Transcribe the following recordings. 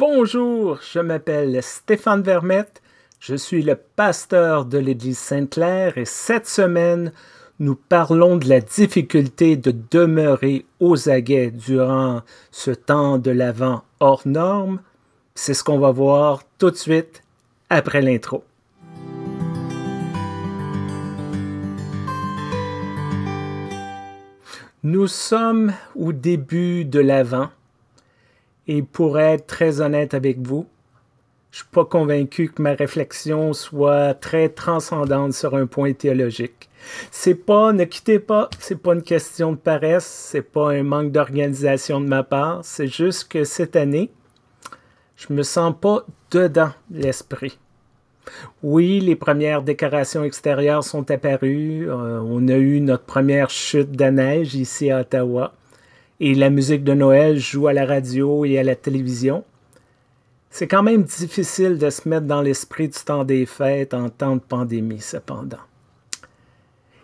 Bonjour, je m'appelle Stéphane Vermette, je suis le pasteur de l'Église Sainte-Claire et cette semaine, nous parlons de la difficulté de demeurer aux aguets durant ce temps de l'Avent hors norme. C'est ce qu'on va voir tout de suite après l'intro. Nous sommes au début de l'Avent et pour être très honnête avec vous, je ne suis pas convaincu que ma réflexion soit très transcendante sur un point théologique. C'est pas, ne quittez pas, c'est pas une question de paresse, c'est pas un manque d'organisation de ma part, c'est juste que cette année, je me sens pas dedans l'esprit. Oui, les premières décorations extérieures sont apparues. Euh, on a eu notre première chute de neige ici à Ottawa et la musique de Noël joue à la radio et à la télévision. C'est quand même difficile de se mettre dans l'esprit du temps des fêtes en temps de pandémie, cependant.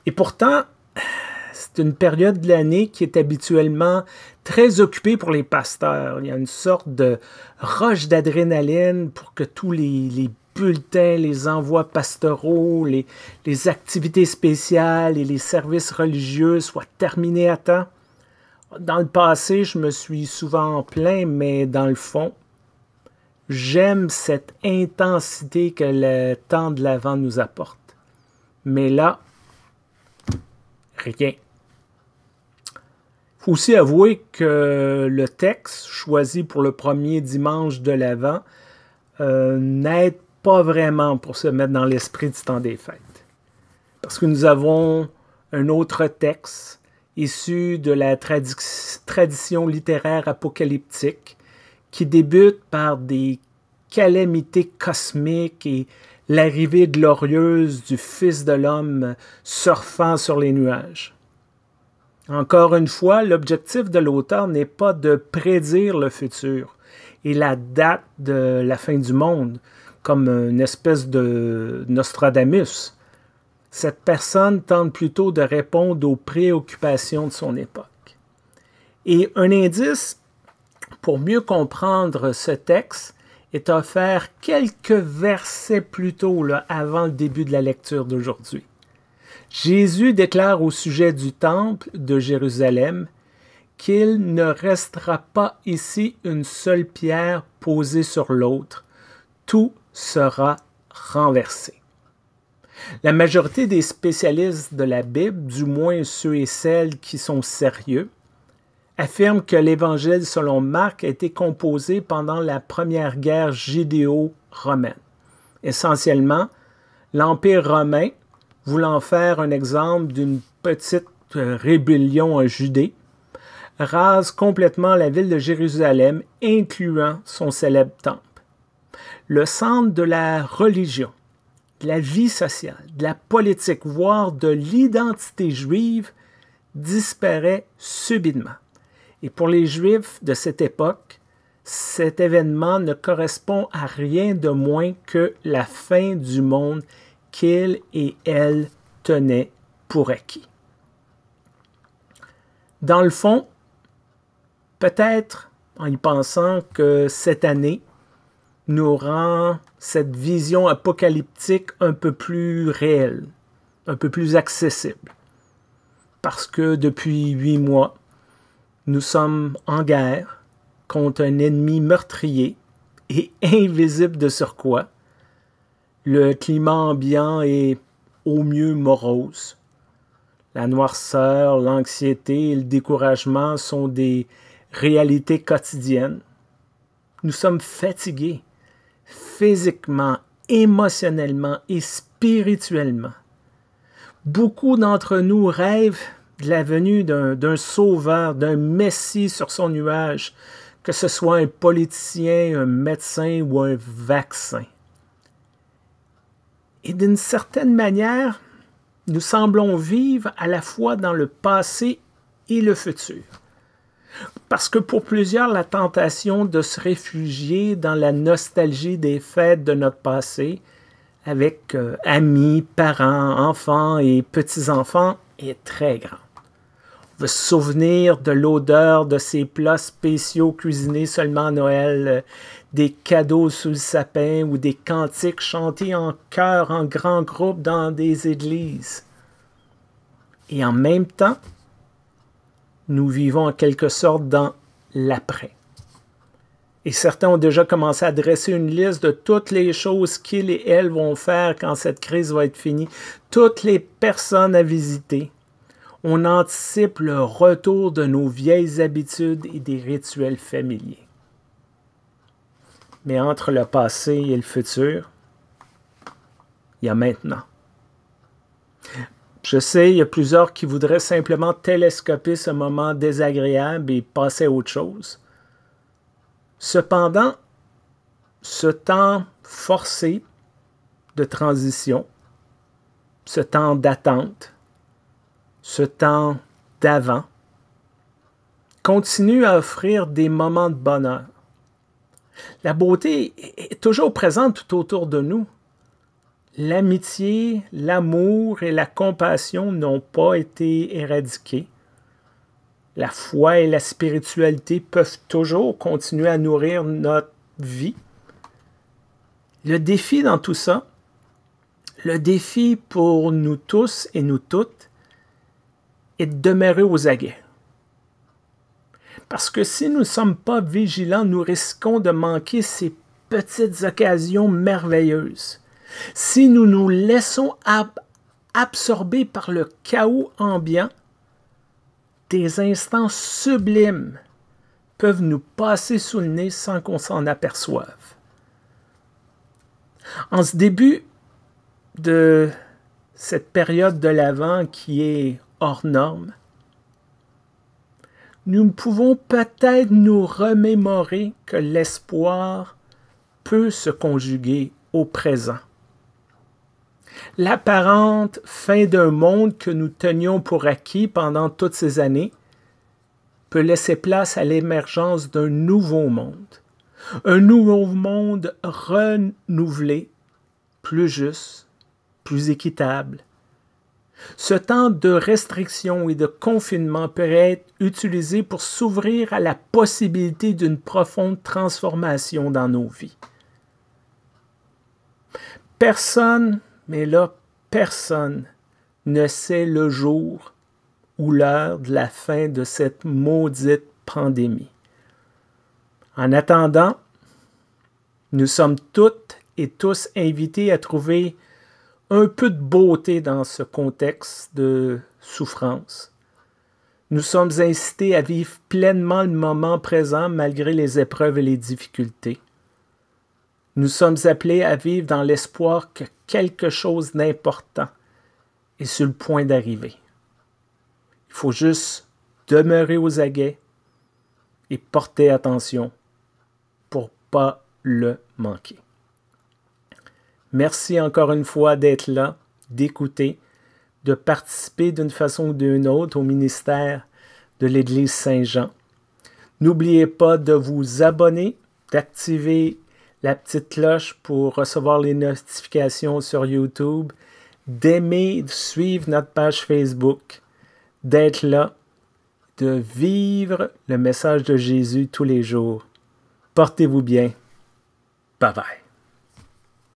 Et pourtant, c'est une période de l'année qui est habituellement très occupée pour les pasteurs. Il y a une sorte de roche d'adrénaline pour que tous les, bulletins, les envois pastoraux, les, les activités spéciales et les services religieux soient terminés à temps dans le passé, je me suis souvent plaint, mais dans le fond, j'aime cette intensité que le temps de l'Avent nous apporte. Mais là, rien. Faut aussi avouer que le texte choisi pour le premier dimanche de l'Avent euh, n'aide pas vraiment pour se mettre dans l'esprit du temps des fêtes. Parce que nous avons un autre texte issu de la tradition littéraire apocalyptique, qui débute par des calamités cosmiques et l'arrivée glorieuse du Fils de l'homme surfant sur les nuages. Encore une fois, l'objectif de l'auteur n'est pas de prédire le futur et la date de la fin du monde, comme une espèce de Nostradamus. Cette personne tente plutôt de répondre aux préoccupations de son époque. Et un indice pour mieux comprendre ce texte est offert quelques versets plus tôt, avant le début de la lecture d'aujourd'hui. Jésus déclare au sujet du temple de Jérusalem qu'il ne restera pas ici une seule pierre posée sur l'autre, tout sera renversé. La majorité des spécialistes de la Bible, du moins ceux et celles qui sont sérieux, affirment que l'Évangile selon Marc a été composé pendant la première guerre judéo-romaine. Essentiellement, l'Empire romain, voulant faire un exemple d'une petite euh, rébellion en Judée, rase complètement la ville de Jérusalem, incluant son célèbre temple. Le centre de la religion la vie sociale, de la politique, voire de l'identité juive, disparaît subitement. Et pour les Juifs de cette époque, cet événement ne correspond à rien de moins que la fin du monde qu'ils et elles tenaient pour acquis. Dans le fond, peut-être en y pensant que cette année, nous rend cette vision apocalyptique un peu plus réelle, un peu plus accessible. Parce que depuis huit mois, nous sommes en guerre contre un ennemi meurtrier et invisible de surcroît. Le climat ambiant est au mieux morose. La noirceur, l'anxiété et le découragement sont des réalités quotidiennes. Nous sommes fatigués physiquement, émotionnellement et spirituellement. Beaucoup d'entre nous rêvent de la venue d'un sauveur, d'un messie sur son nuage, que ce soit un politicien, un médecin ou un vaccin. Et d'une certaine manière, nous semblons vivre à la fois dans le passé et le futur. Parce que pour plusieurs, la tentation de se réfugier dans la nostalgie des fêtes de notre passé, avec euh, amis, parents, enfants et petits-enfants, est très grande. On souvenir de l'odeur de ces plats spéciaux cuisinés seulement à Noël, euh, des cadeaux sous le sapin ou des cantiques chantés en chœur en grand groupe dans des églises. Et en même temps, nous vivons en quelque sorte dans l'après. Et certains ont déjà commencé à dresser une liste de toutes les choses qu'ils et elles vont faire quand cette crise va être finie, toutes les personnes à visiter. On anticipe le retour de nos vieilles habitudes et des rituels familiers. Mais entre le passé et le futur, il y a maintenant. Je sais, il y a plusieurs qui voudraient simplement télescoper ce moment désagréable et passer à autre chose. Cependant, ce temps forcé de transition, ce temps d'attente, ce temps d'avant, continue à offrir des moments de bonheur. La beauté est toujours présente tout autour de nous l'amitié, l'amour et la compassion n'ont pas été éradiqués. La foi et la spiritualité peuvent toujours continuer à nourrir notre vie. Le défi dans tout ça, le défi pour nous tous et nous toutes, est de demeurer aux aguets. Parce que si nous ne sommes pas vigilants, nous risquons de manquer ces petites occasions merveilleuses si nous nous laissons absorber par le chaos ambiant, des instants sublimes peuvent nous passer sous le nez sans qu'on s'en aperçoive. En ce début de cette période de l'Avent qui est hors norme, nous pouvons peut-être nous remémorer que l'espoir peut se conjuguer au présent l'apparente fin d'un monde que nous tenions pour acquis pendant toutes ces années peut laisser place à l'émergence d'un nouveau monde, un nouveau monde renouvelé, plus juste, plus équitable. Ce temps de restriction et de confinement peut être utilisé pour s'ouvrir à la possibilité d'une profonde transformation dans nos vies. Personne mais là, personne ne sait le jour ou l'heure de la fin de cette maudite pandémie. En attendant, nous sommes toutes et tous invités à trouver un peu de beauté dans ce contexte de souffrance. Nous sommes incités à vivre pleinement le moment présent malgré les épreuves et les difficultés. Nous sommes appelés à vivre dans l'espoir que quelque chose d'important est sur le point d'arriver. Il faut juste demeurer aux aguets et porter attention pour pas le manquer. Merci encore une fois d'être là, d'écouter, de participer d'une façon ou d'une autre au ministère de l'Église Saint-Jean. N'oubliez pas de vous abonner, d'activer la petite cloche pour recevoir les notifications sur YouTube, d'aimer, de suivre notre page Facebook, d'être là, de vivre le message de Jésus tous les jours. Portez-vous bien. Bye bye.